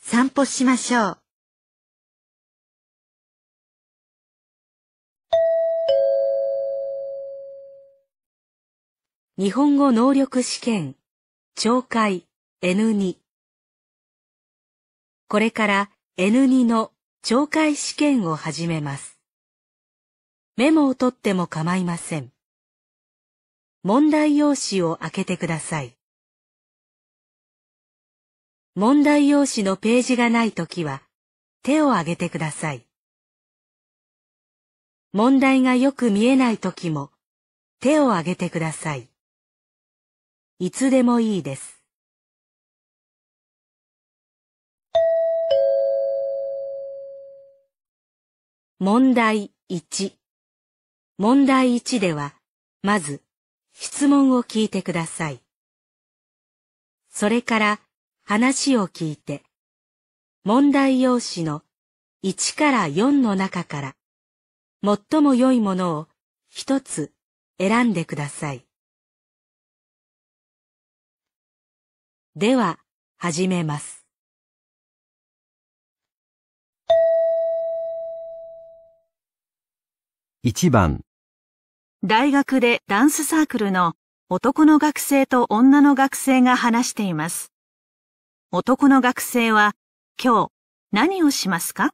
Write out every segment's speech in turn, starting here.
散歩しましょう。日本語能力試験、懲戒 N2。これから N2 の懲戒試験を始めます。メモを取っても構いません。問題用紙を開けてください。問題用紙のページがないときは、手を挙げてください。問題がよく見えないときも、手を挙げてください。いつでもいいです。問題1。問題1では、まず、質問を聞いてください。それから、話を聞いて、問題用紙の1から4の中から、最も良いものを一つ選んでください。では、始めます。一番大学でダンスサークルの男の学生と女の学生が話しています。男の学生は今日何をしますか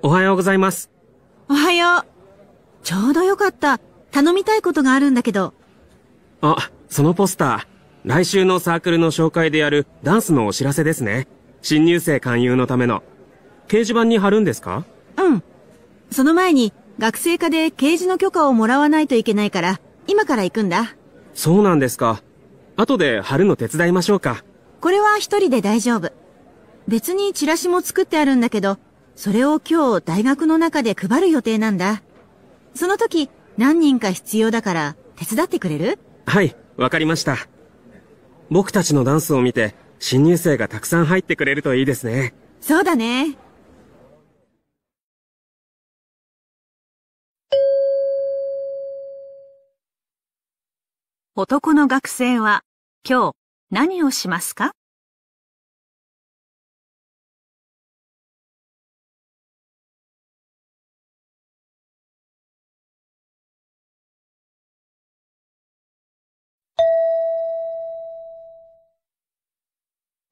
おはようございます。おはよう。ちょうどよかった。頼みたいことがあるんだけど。あ、そのポスター。来週のサークルの紹介でやるダンスのお知らせですね。新入生勧誘のための。掲示板に貼るんですかうん。その前に学生課で掲示の許可をもらわないといけないから、今から行くんだ。そうなんですか。後で貼るの手伝いましょうか。これは一人で大丈夫。別にチラシも作ってあるんだけど、それを今日大学の中で配る予定なんだ。その時何人か必要だから手伝ってくれるはい、わかりました。僕たちのダンスを見て新入生がたくさん入ってくれるといいですね。そうだね。男の学生は今日何をしますか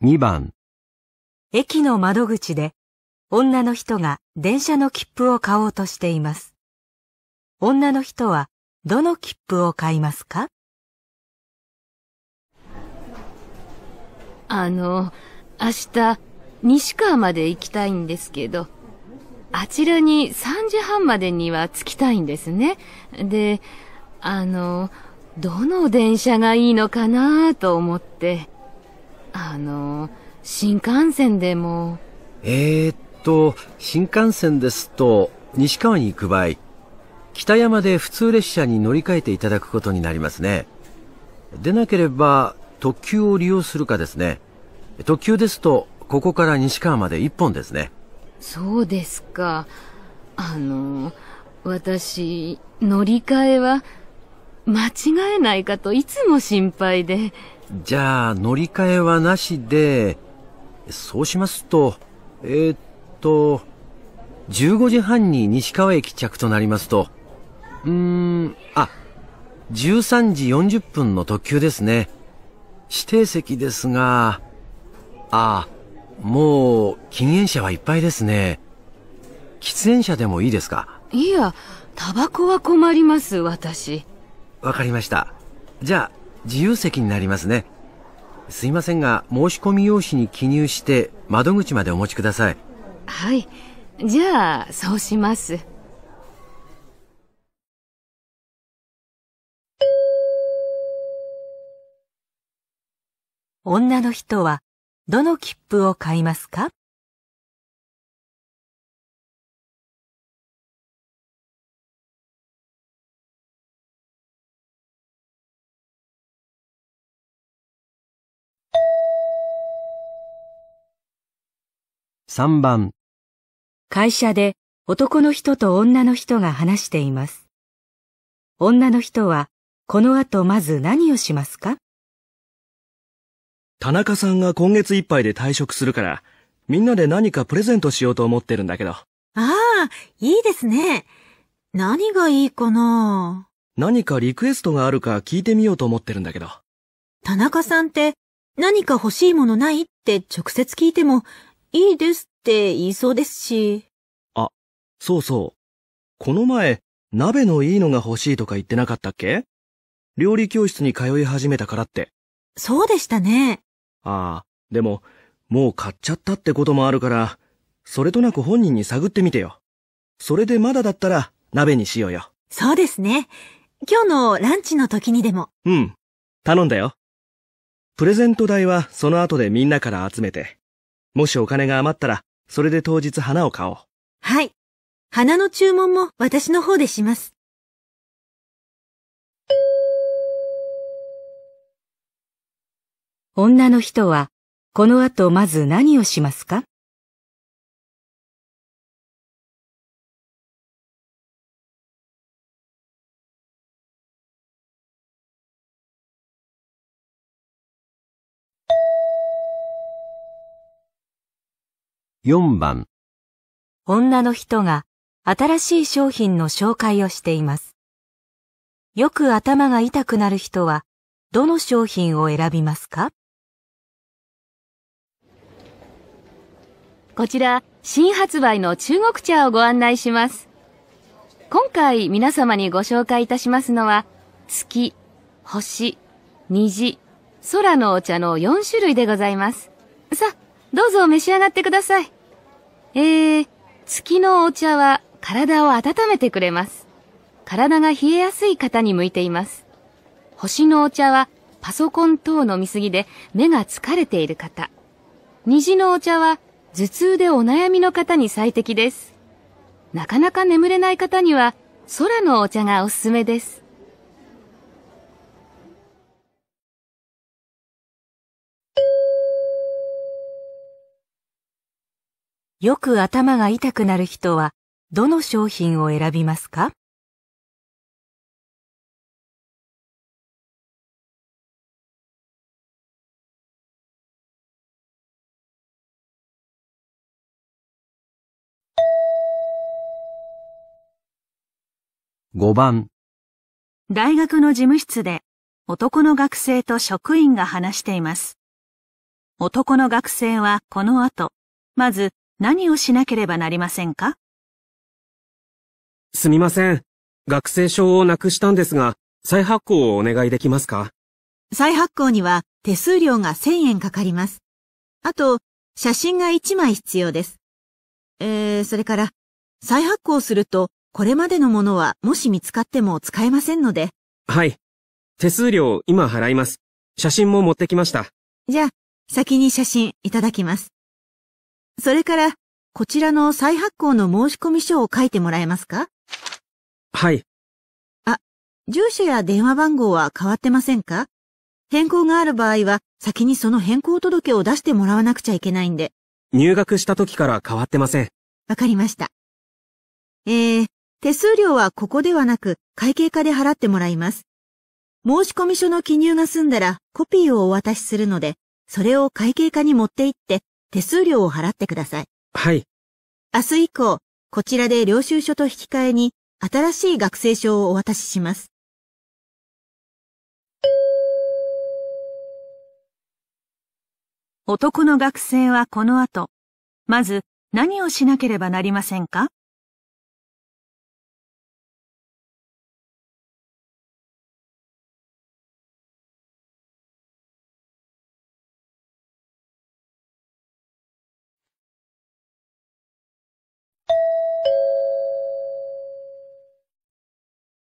2番駅の窓口で女の人が電車の切符を買おうとしています。女の人はどの切符を買いますかあの、明日、西川まで行きたいんですけど、あちらに3時半までには着きたいんですね。で、あの、どの電車がいいのかなと思って、あの、新幹線でも。えー、っと、新幹線ですと、西川に行く場合、北山で普通列車に乗り換えていただくことになりますね。でなければ、特急を利用するかですね。特急ですと、ここから西川まで1本ですね。そうですか。あの、私、乗り換えは、間違えないかといつも心配で。じゃあ、乗り換えはなしで、そうしますと、えー、っと、15時半に西川駅着となりますと、うーん、あ、13時40分の特急ですね。指定席ですが、あ、もう禁煙者はいっぱいですね。喫煙者でもいいですかいや、タバコは困ります、私。わかりました。じゃあ、自由席になりますね。すいませんが、申し込み用紙に記入して窓口までお持ちください。はい。じゃあ、そうします。女の人はどの切符を買いますか3番会社で男の人と女の人が話しています。女の人はこの後まず何をしますか田中さんが今月いっぱいで退職するから、みんなで何かプレゼントしようと思ってるんだけど。ああ、いいですね。何がいいかな何かリクエストがあるか聞いてみようと思ってるんだけど。田中さんって何か欲しいものないって直接聞いても、いいですって言いそうですし。あ、そうそう。この前、鍋のいいのが欲しいとか言ってなかったっけ料理教室に通い始めたからって。そうでしたね。ああ、でも、もう買っちゃったってこともあるから、それとなく本人に探ってみてよ。それでまだだったら、鍋にしようよ。そうですね。今日のランチの時にでも。うん。頼んだよ。プレゼント代はその後でみんなから集めて。もしお金が余ったら、それで当日花を買おう。はい。花の注文も私の方でします。女の人は、この後まず何をしますか4番女の人が新しい商品の紹介をしています。よく頭が痛くなる人はどの商品を選びますかこちら、新発売の中国茶をご案内します。今回皆様にご紹介いたしますのは、月、星、虹、空のお茶の4種類でございます。さあ、どうぞ召し上がってください。えー、月のお茶は体を温めてくれます。体が冷えやすい方に向いています。星のお茶はパソコン等の見過ぎで目が疲れている方。虹のお茶は頭痛でお悩みの方に最適です。なかなか眠れない方には、空のお茶がおすすめです。よく頭が痛くなる人は、どの商品を選びますか5番大学の事務室で男の学生と職員が話しています。男の学生はこの後、まず何をしなければなりませんかすみません。学生証をなくしたんですが、再発行をお願いできますか再発行には手数料が1000円かかります。あと、写真が1枚必要です。えー、それから、再発行するとこれまでのものはもし見つかっても使えませんので。はい。手数料今払います。写真も持ってきました。じゃあ、先に写真いただきます。それから、こちらの再発行の申込書を書いてもらえますかはい。あ、住所や電話番号は変わってませんか変更がある場合は、先にその変更届を出してもらわなくちゃいけないんで。入学した時から変わってません。わかりました。えー、手数料はここではなく会計課で払ってもらいます。申込書の記入が済んだらコピーをお渡しするので、それを会計課に持って行って手数料を払ってください。はい。明日以降、こちらで領収書と引き換えに新しい学生証をお渡しします。男の学生はこの後、まず何をしなければなりませんか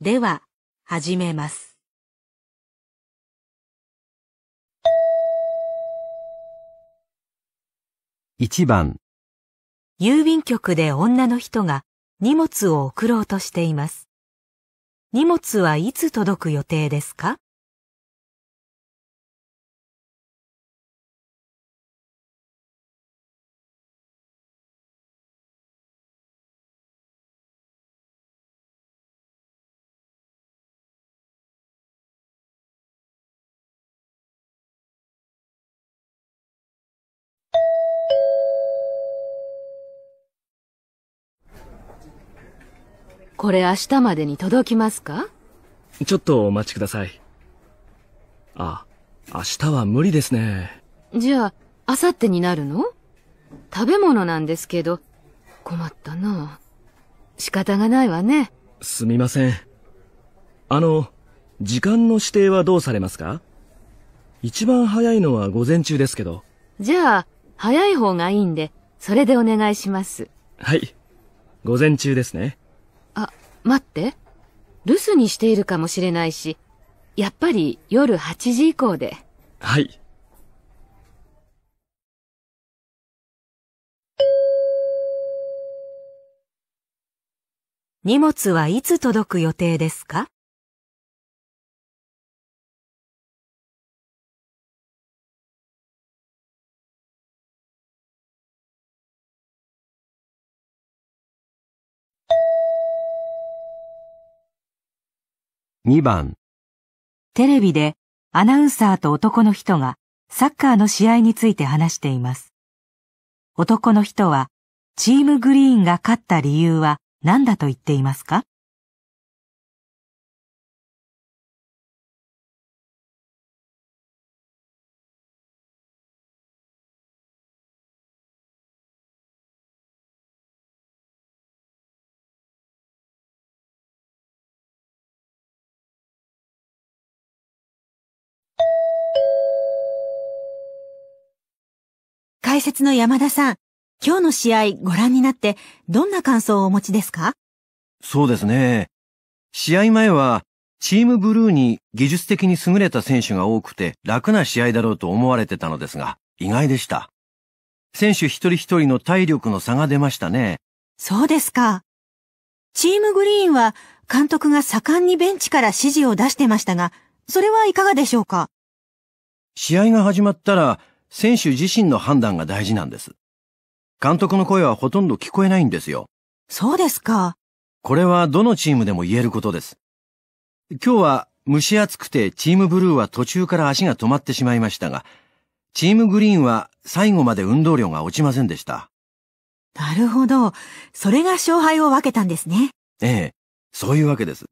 では、始めます。1番郵便局で女の人が荷物を送ろうとしています。荷物はいつ届く予定ですかこれ明日までに届きますかちょっとお待ちください。あ、明日は無理ですね。じゃあ、明後日になるの食べ物なんですけど、困ったな。仕方がないわね。すみません。あの、時間の指定はどうされますか一番早いのは午前中ですけど。じゃあ、早い方がいいんで、それでお願いします。はい。午前中ですね。待って。留守にしているかもしれないし、やっぱり夜8時以降で。はい。荷物はいつ届く予定ですか2番テレビでアナウンサーと男の人がサッカーの試合について話しています。男の人はチームグリーンが勝った理由は何だと言っていますか説の山田さん、今日の試合ご覧になってどんな感想をお持ちですかそうですね。試合前はチームブルーに技術的に優れた選手が多くて楽な試合だろうと思われてたのですが、意外でした。選手一人一人の体力の差が出ましたね。そうですか。チームグリーンは監督が盛んにベンチから指示を出してましたが、それはいかがでしょうか試合が始まったら選手自身の判断が大事なんです。監督の声はほとんど聞こえないんですよ。そうですか。これはどのチームでも言えることです。今日は蒸し暑くてチームブルーは途中から足が止まってしまいましたが、チームグリーンは最後まで運動量が落ちませんでした。なるほど。それが勝敗を分けたんですね。ええ、そういうわけです。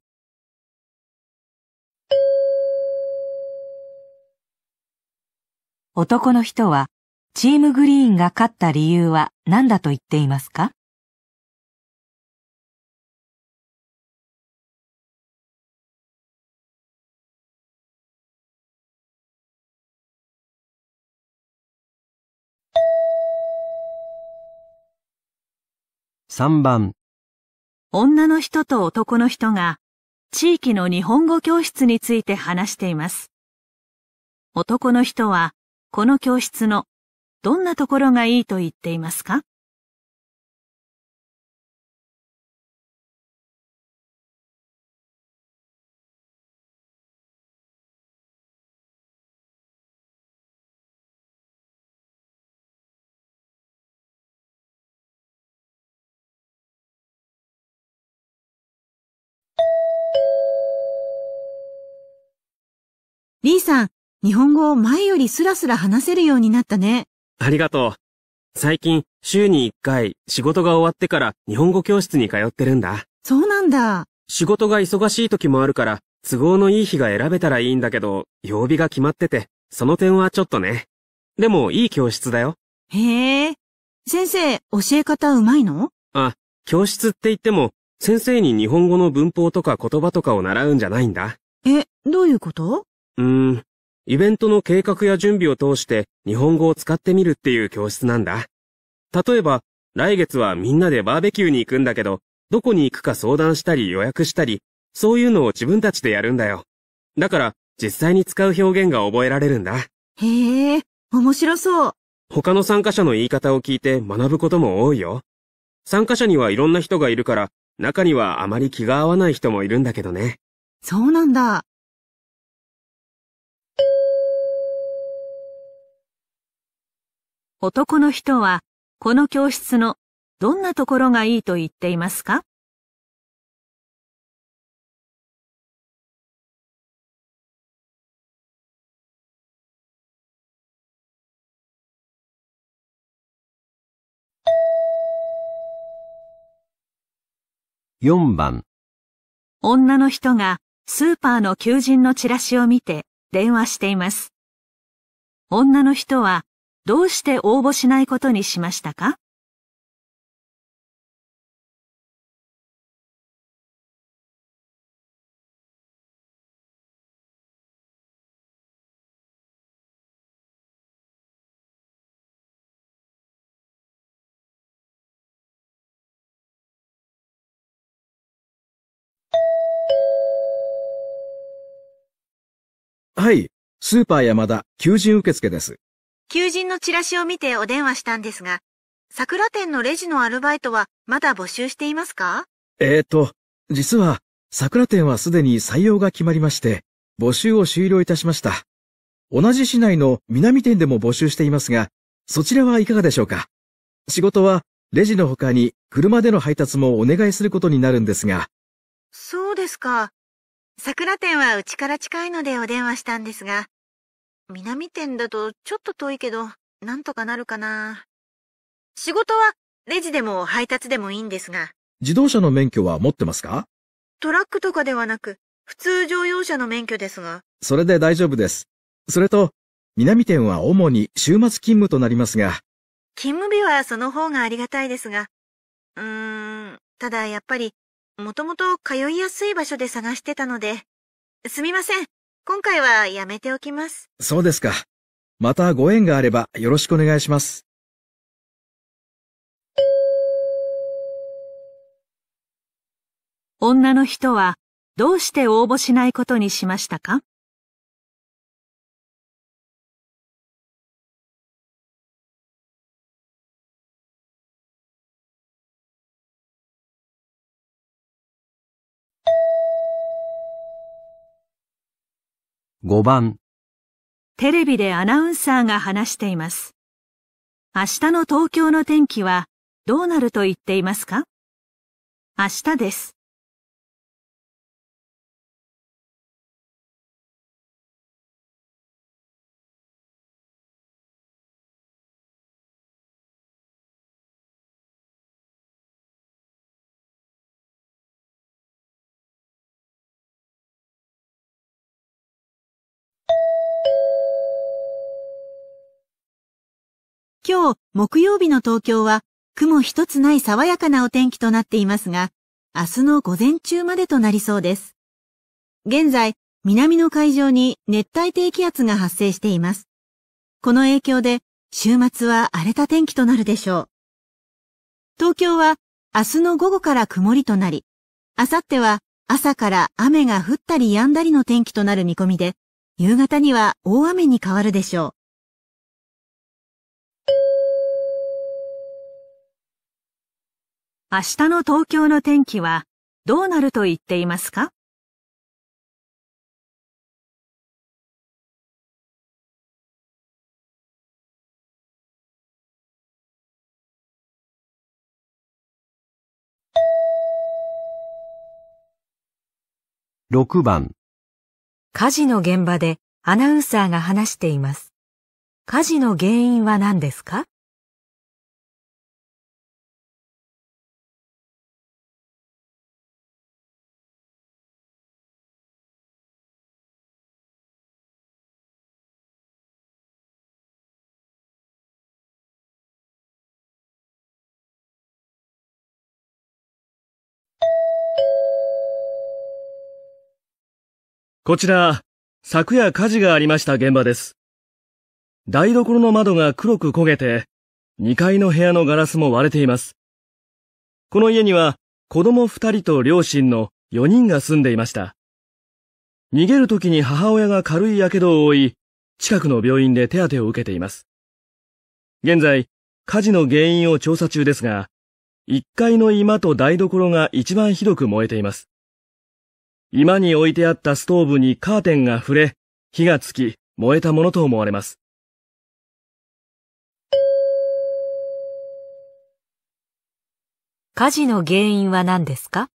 男の人は、チームグリーンが勝った理由は何だと言っていますか3番女の人と男の人が地域の日本語教室について話しています。男の人はこの教室のどんなところがいいと言っていますかリさん、日本語を前よりスラスラ話せるようになったね。ありがとう。最近、週に一回、仕事が終わってから日本語教室に通ってるんだ。そうなんだ。仕事が忙しい時もあるから、都合のいい日が選べたらいいんだけど、曜日が決まってて、その点はちょっとね。でも、いい教室だよ。へえ。先生、教え方うまいのあ、教室って言っても、先生に日本語の文法とか言葉とかを習うんじゃないんだ。え、どういうことうーん、イベントの計画や準備を通して日本語を使ってみるっていう教室なんだ。例えば、来月はみんなでバーベキューに行くんだけど、どこに行くか相談したり予約したり、そういうのを自分たちでやるんだよ。だから、実際に使う表現が覚えられるんだ。へえ、面白そう。他の参加者の言い方を聞いて学ぶことも多いよ。参加者にはいろんな人がいるから、中にはあまり気が合わない人もいるんだけどね。そうなんだ。男の人はこの教室のどんなところがいいと言っていますか4番女の人がスーパーの求人のチラシを見て電話しています。女の人はどうして応募しないことにしましたかはい、スーパー山田求人受付です。求人のチラシを見てお電話したんですが、桜店のレジのアルバイトはまだ募集していますかえー、っと、実は、桜店はすでに採用が決まりまして、募集を終了いたしました。同じ市内の南店でも募集していますが、そちらはいかがでしょうか仕事は、レジの他に車での配達もお願いすることになるんですが。そうですか。桜店はうちから近いのでお電話したんですが、南店だとちょっと遠いけど、なんとかなるかな。仕事はレジでも配達でもいいんですが。自動車の免許は持ってますかトラックとかではなく、普通乗用車の免許ですが。それで大丈夫です。それと、南店は主に週末勤務となりますが。勤務日はその方がありがたいですが。うーん、ただやっぱり、もともと通いやすい場所で探してたので。すみません。今回はやめておきます。そうですか。またご縁があればよろしくお願いします。女の人はどうして応募しないことにしましたか5番テレビでアナウンサーが話しています。明日の東京の天気はどうなると言っていますか明日です。今日、木曜日の東京は、雲一つない爽やかなお天気となっていますが、明日の午前中までとなりそうです。現在、南の海上に熱帯低気圧が発生しています。この影響で、週末は荒れた天気となるでしょう。東京は、明日の午後から曇りとなり、明後日は朝から雨が降ったり止んだりの天気となる見込みで、夕方には大雨に変わるでしょう。明日の東京の天気はどうなると言っていますか6番火事の現場でアナウンサーが話しています。火事の原因は何ですかこちら、昨夜火事がありました現場です。台所の窓が黒く焦げて、2階の部屋のガラスも割れています。この家には子供2人と両親の4人が住んでいました。逃げる時に母親が軽い火傷を負い、近くの病院で手当てを受けています。現在、火事の原因を調査中ですが、1階の居間と台所が一番ひどく燃えています。居間に置いてあったストーブにカーテンが触れ、火がつき、燃えたものと思われます。火事の原因は何ですか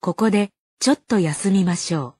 ここでちょっと休みましょう。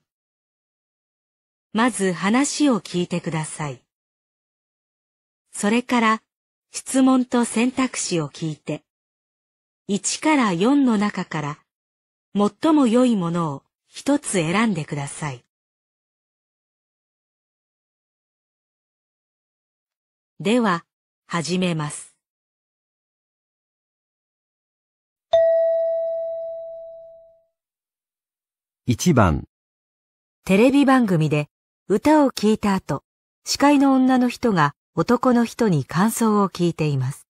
まず話を聞いてください。それから質問と選択肢を聞いて、1から4の中から最も良いものを一つ選んでください。では、始めます。1番テレビ番組で歌を聴いた後、司会の女の人が男の人に感想を聞いています。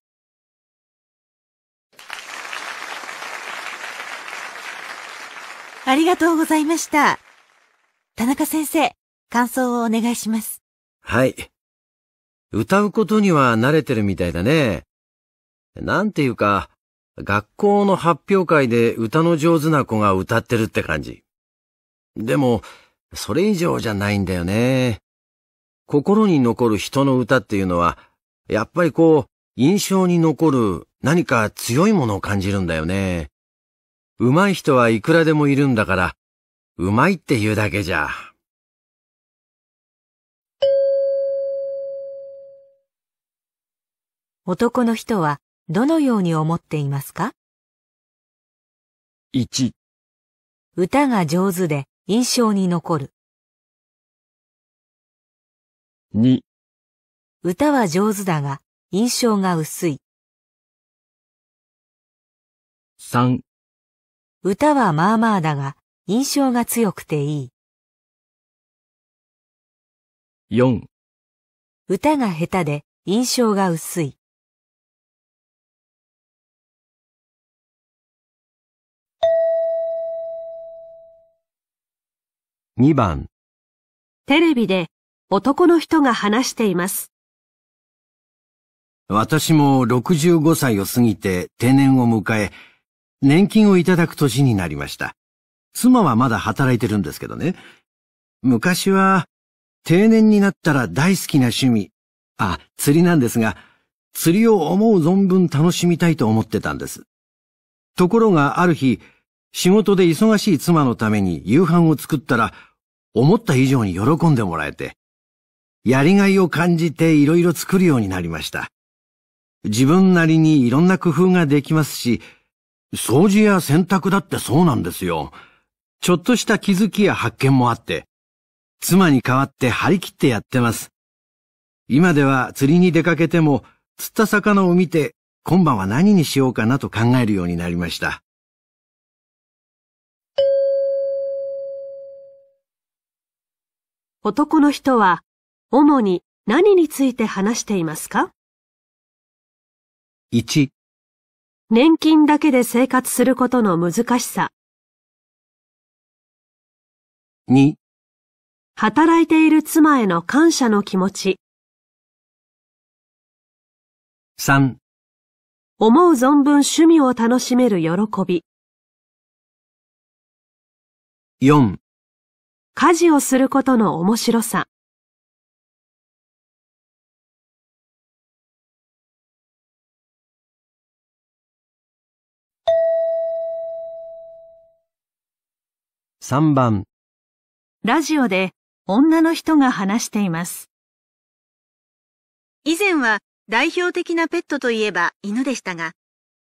ありがとうございました。田中先生、感想をお願いします。はい。歌うことには慣れてるみたいだね。なんていうか、学校の発表会で歌の上手な子が歌ってるって感じ。でも、それ以上じゃないんだよね。心に残る人の歌っていうのは、やっぱりこう、印象に残る何か強いものを感じるんだよね。上手い人はいくらでもいるんだから、上手いって言うだけじゃ。男の人はどのように思っていますか ?1 歌が上手で印象に残る。2歌は上手だが印象が薄い。3歌はまあまあだが印象が強くていい。4歌が下手で印象が薄い。2番テレビで男の人が話しています。私も65歳を過ぎて定年を迎え、年金をいただく年になりました。妻はまだ働いてるんですけどね。昔は、定年になったら大好きな趣味、あ、釣りなんですが、釣りを思う存分楽しみたいと思ってたんです。ところがある日、仕事で忙しい妻のために夕飯を作ったら、思った以上に喜んでもらえて、やりがいを感じていろいろ作るようになりました。自分なりにいろんな工夫ができますし、掃除や洗濯だってそうなんですよ。ちょっとした気づきや発見もあって、妻に代わって張り切ってやってます。今では釣りに出かけても、釣った魚を見て、今晩は何にしようかなと考えるようになりました。男の人は主に何について話していますか ?1 年金だけで生活することの難しさ2働いている妻への感謝の気持ち3思う存分趣味を楽しめる喜び4家事をすることの面白さ。3番ラジオで女の人が話しています。以前は代表的なペットといえば犬でしたが、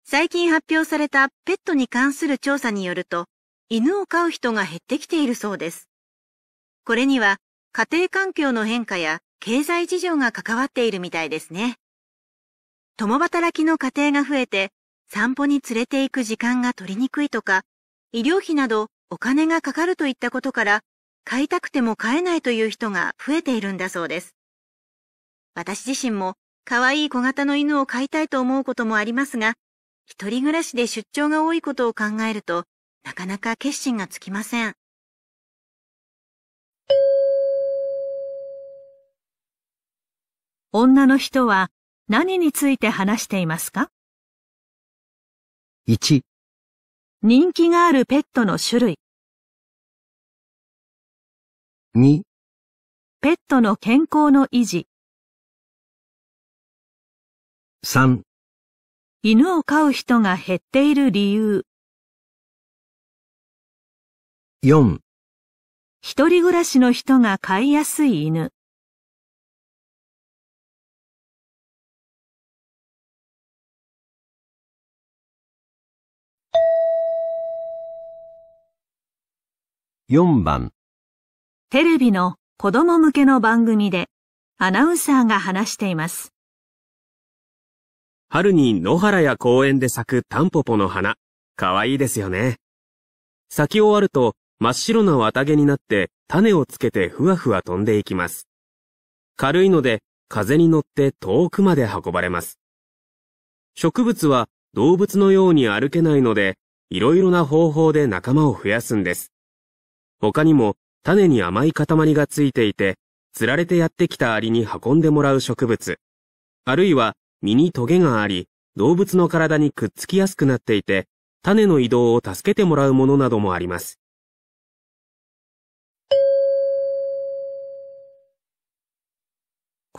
最近発表されたペットに関する調査によると、犬を飼う人が減ってきているそうです。これには家庭環境の変化や経済事情が関わっているみたいですね。共働きの家庭が増えて散歩に連れて行く時間が取りにくいとか、医療費などお金がかかるといったことから、買いたくても買えないという人が増えているんだそうです。私自身も可愛い小型の犬を飼いたいと思うこともありますが、一人暮らしで出張が多いことを考えると、なかなか決心がつきません。女の人は何について話していますか ?1 人気があるペットの種類2ペットの健康の維持3犬を飼う人が減っている理由4一人暮らしの人が飼いやすい犬。4番テレビの子供向けの番組でアナウンサーが話しています。春に野原や公園で咲くタンポポの花、かわいいですよね。咲き終わると真っ白な綿毛になって種をつけてふわふわ飛んでいきます。軽いので風に乗って遠くまで運ばれます。植物は動物のように歩けないので、いろいろな方法で仲間を増やすんです。他にも種に甘い塊がついていて、釣られてやってきたアリに運んでもらう植物。あるいは身にトゲがあり、動物の体にくっつきやすくなっていて、種の移動を助けてもらうものなどもあります。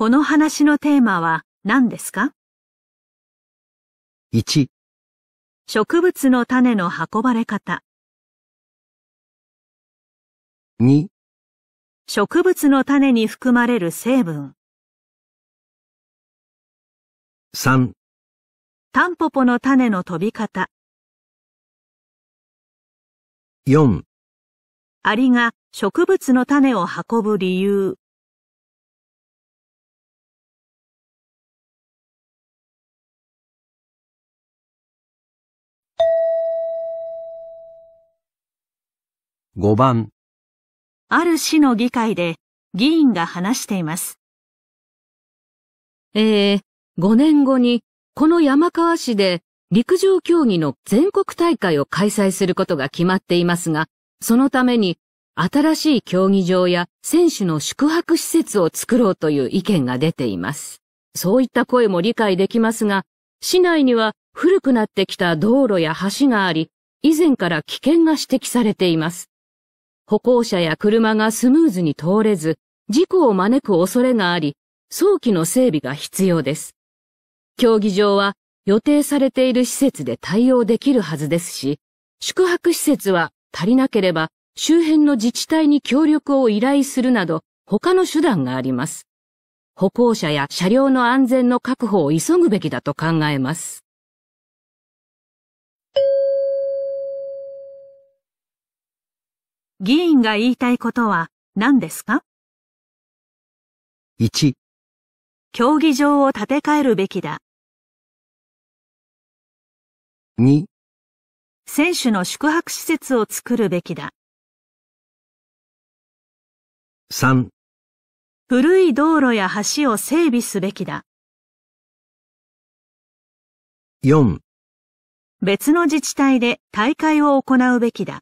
この話のテーマは何ですか ?1 植物の種の運ばれ方2植物の種に含まれる成分3タンポポの種の飛び方4アリが植物の種を運ぶ理由5番。ある市の議会で議員が話しています。えー、5年後にこの山川市で陸上競技の全国大会を開催することが決まっていますが、そのために新しい競技場や選手の宿泊施設を作ろうという意見が出ています。そういった声も理解できますが、市内には古くなってきた道路や橋があり、以前から危険が指摘されています。歩行者や車がスムーズに通れず、事故を招く恐れがあり、早期の整備が必要です。競技場は予定されている施設で対応できるはずですし、宿泊施設は足りなければ周辺の自治体に協力を依頼するなど他の手段があります。歩行者や車両の安全の確保を急ぐべきだと考えます。議員が言いたいことは何ですか ?1、競技場を建て替えるべきだ。2、選手の宿泊施設を作るべきだ。3、古い道路や橋を整備すべきだ。4別の自治体で大会を行うべきだ。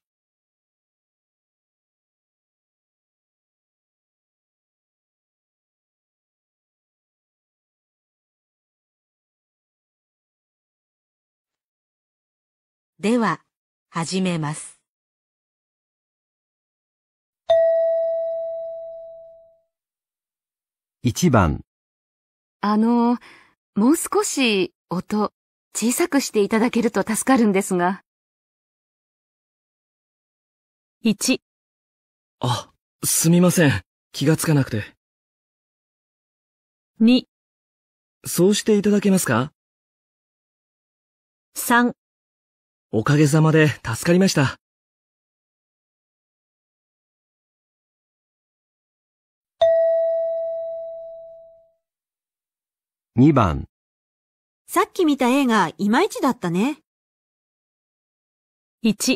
では、始めます。1番あの、もう少し音小さくしていただけると助かるんですが。1あ、すみません。気がつかなくて。2そうしていただけますか ?3 おかげさまで助かりました。2番さっき見た映画いまいちだったね。1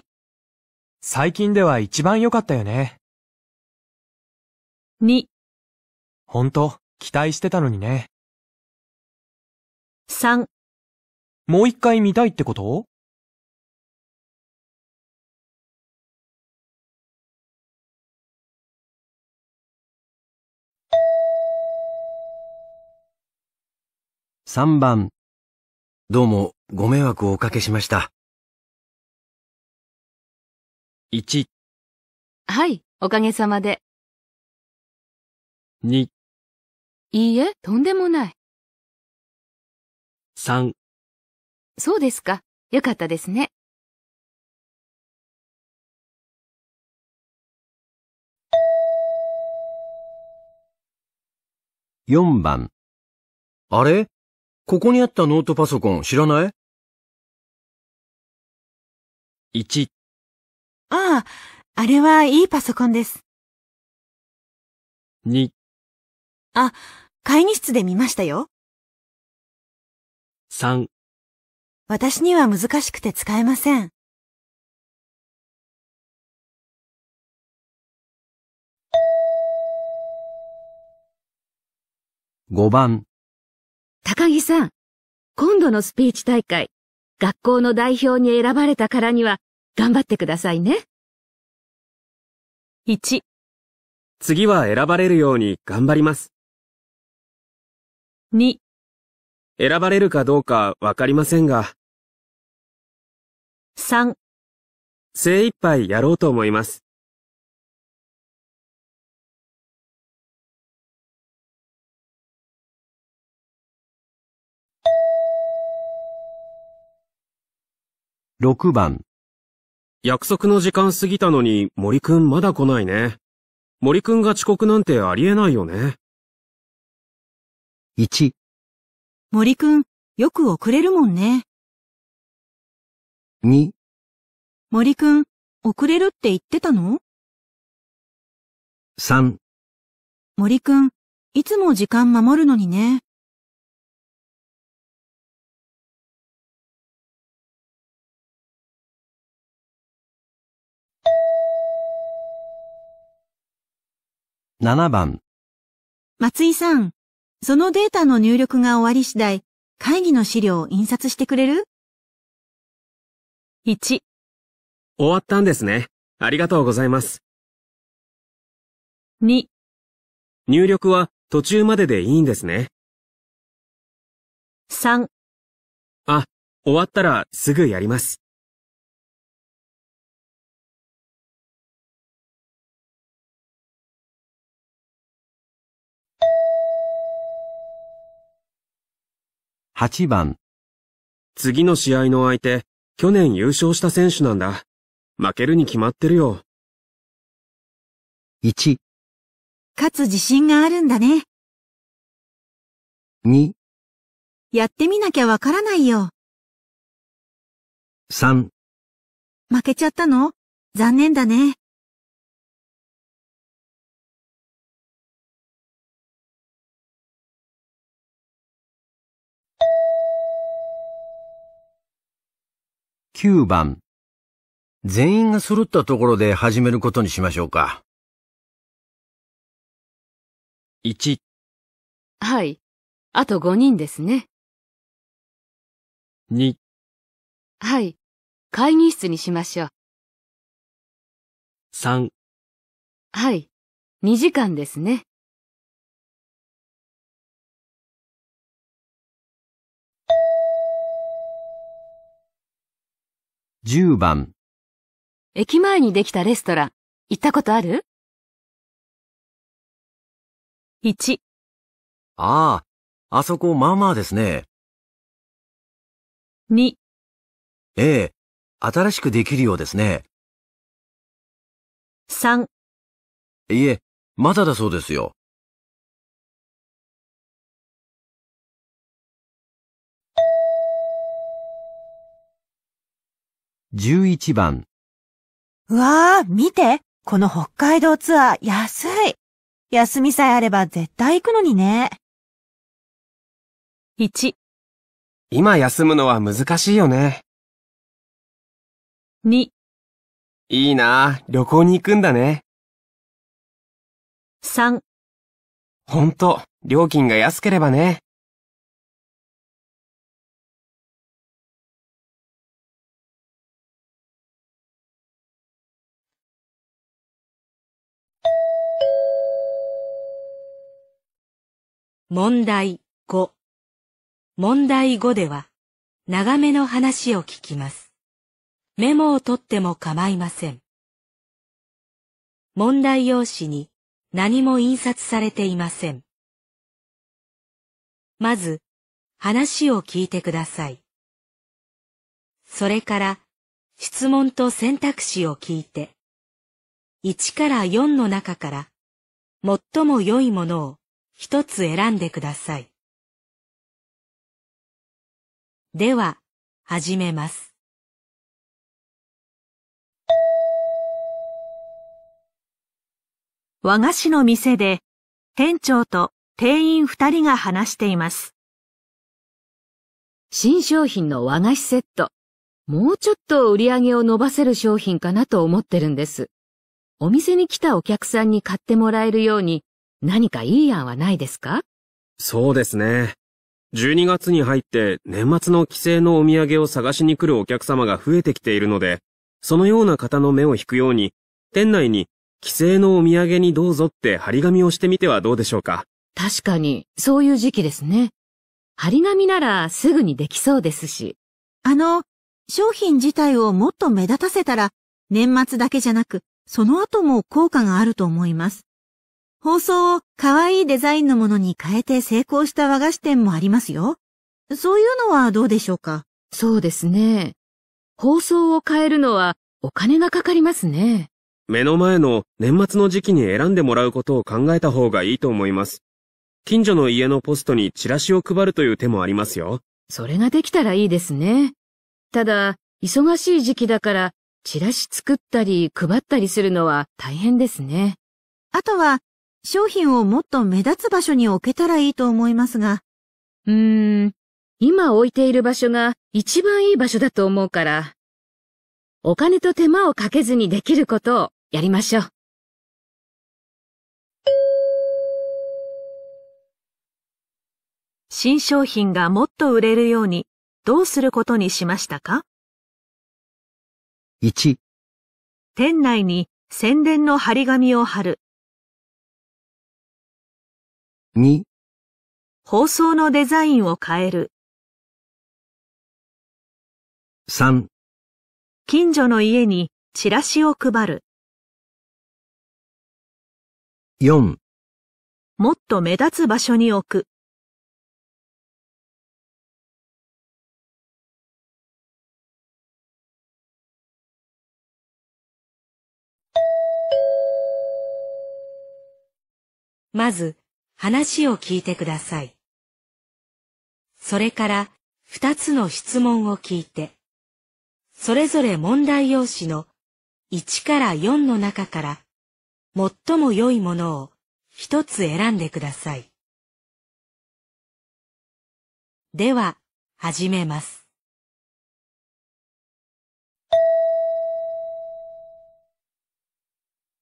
最近では一番良かったよね。2ほんと期待してたのにね。3もう一回見たいってこと3番。どうも、ご迷惑をおかけしました。1。はい、おかげさまで。2。いいえ、とんでもない。3。そうですか。よかったですね。4番。あれここにあったノートパソコン知らない ?1 ああ、あれはいいパソコンです。2あ、会議室で見ましたよ。3私には難しくて使えません。5番高木さん、今度のスピーチ大会、学校の代表に選ばれたからには頑張ってくださいね。1次は選ばれるように頑張ります。2選ばれるかどうかわかりませんが。3精一杯やろうと思います。6番。約束の時間過ぎたのに森くんまだ来ないね。森くんが遅刻なんてありえないよね。1。森くん、よく遅れるもんね。2。森くん、遅れるって言ってたの ?3。森くん、いつも時間守るのにね。7番松井さん、そのデータの入力が終わり次第、会議の資料を印刷してくれる ?1、終わったんですね。ありがとうございます。2、入力は途中まででいいんですね。3、あ、終わったらすぐやります。8番。次の試合の相手、去年優勝した選手なんだ。負けるに決まってるよ。1、勝つ自信があるんだね。2、やってみなきゃわからないよ。3、負けちゃったの残念だね。9番。全員が揃ったところで始めることにしましょうか。1。はい。あと5人ですね。2。はい。会議室にしましょう。3。はい。2時間ですね。10番駅前にできたレストラン、行ったことある ?1、ああ、あそこまあまあですね。2、ええ、新しくできるようですね。3、いえ、まだだそうですよ。11番。うわー、見てこの北海道ツアー安い休みさえあれば絶対行くのにね。1、今休むのは難しいよね。2、いいな旅行に行くんだね。3、ほんと、料金が安ければね。問題5。問題5では、長めの話を聞きます。メモを取っても構いません。問題用紙に何も印刷されていません。まず、話を聞いてください。それから、質問と選択肢を聞いて、1から4の中から、最も良いものを一つ選んでください。では、始めます。和菓子の店で店長と店員二人が話しています。新商品の和菓子セット。もうちょっと売り上げを伸ばせる商品かなと思ってるんです。お店に来たお客さんに買ってもらえるように何かいい案はないですかそうですね。12月に入って年末の帰省のお土産を探しに来るお客様が増えてきているので、そのような方の目を引くように、店内に帰省のお土産にどうぞって張り紙をしてみてはどうでしょうか。確かに、そういう時期ですね。張り紙ならすぐにできそうですし。あの、商品自体をもっと目立たせたら、年末だけじゃなく、その後も効果があると思います。包装を可愛いデザインのものに変えて成功した和菓子店もありますよ。そういうのはどうでしょうかそうですね。包装を変えるのはお金がかかりますね。目の前の年末の時期に選んでもらうことを考えた方がいいと思います。近所の家のポストにチラシを配るという手もありますよ。それができたらいいですね。ただ、忙しい時期だからチラシ作ったり配ったりするのは大変ですね。あとは商品をもっと目立つ場所に置けたらいいと思いますが。うーん、今置いている場所が一番いい場所だと思うから、お金と手間をかけずにできることをやりましょう。新商品がもっと売れるようにどうすることにしましたか ?1 店内に宣伝の張り紙を貼る2放送のデザインを変える3近所の家にチラシを配る4もっと目立つ場所に置くまず話を聞いてください。それから二つの質問を聞いて、それぞれ問題用紙の1から4の中から最も良いものを一つ選んでください。では、始めます。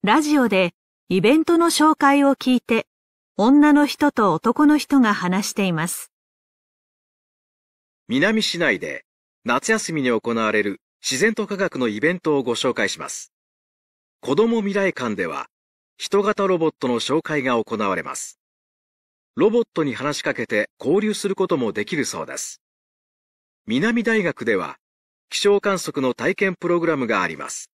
ラジオでイベントの紹介を聞いて女の人と男の人が話しています。南市内で夏休みに行われる自然と科学のイベントをご紹介します。子供未来館では人型ロボットの紹介が行われます。ロボットに話しかけて交流することもできるそうです。南大学では気象観測の体験プログラムがあります。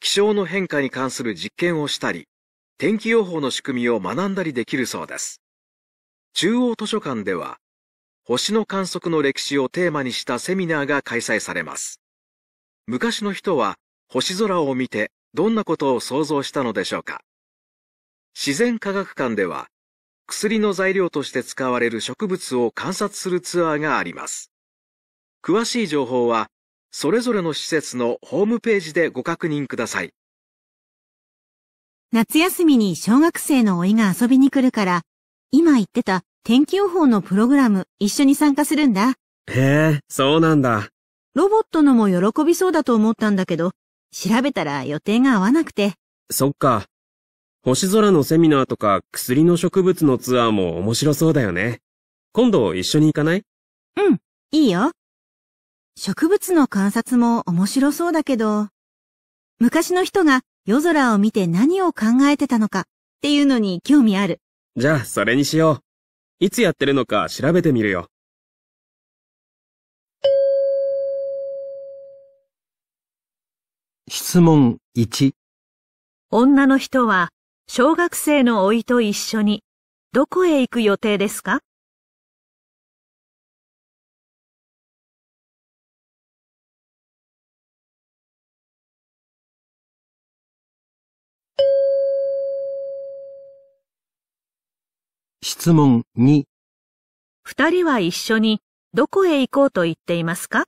気象の変化に関する実験をしたり、天気予報の仕組みを学んだりできるそうです。中央図書館では、星の観測の歴史をテーマにしたセミナーが開催されます。昔の人は星空を見てどんなことを想像したのでしょうか自然科学館では薬の材料として使われる植物を観察するツアーがあります。詳しい情報はそれぞれの施設のホームページでご確認ください。夏休みに小学生の老いが遊びに来るから、今言ってた天気予報のプログラム一緒に参加するんだ。へえ、そうなんだ。ロボットのも喜びそうだと思ったんだけど、調べたら予定が合わなくて。そっか。星空のセミナーとか薬の植物のツアーも面白そうだよね。今度一緒に行かないうん、いいよ。植物の観察も面白そうだけど、昔の人が夜空を見て何を考えてたのかっていうのに興味ある。じゃあ、それにしよう。いつやってるのか調べてみるよ。質問1女の人は小学生の老いと一緒にどこへ行く予定ですか質問2。二人は一緒にどこへ行こうと言っていますか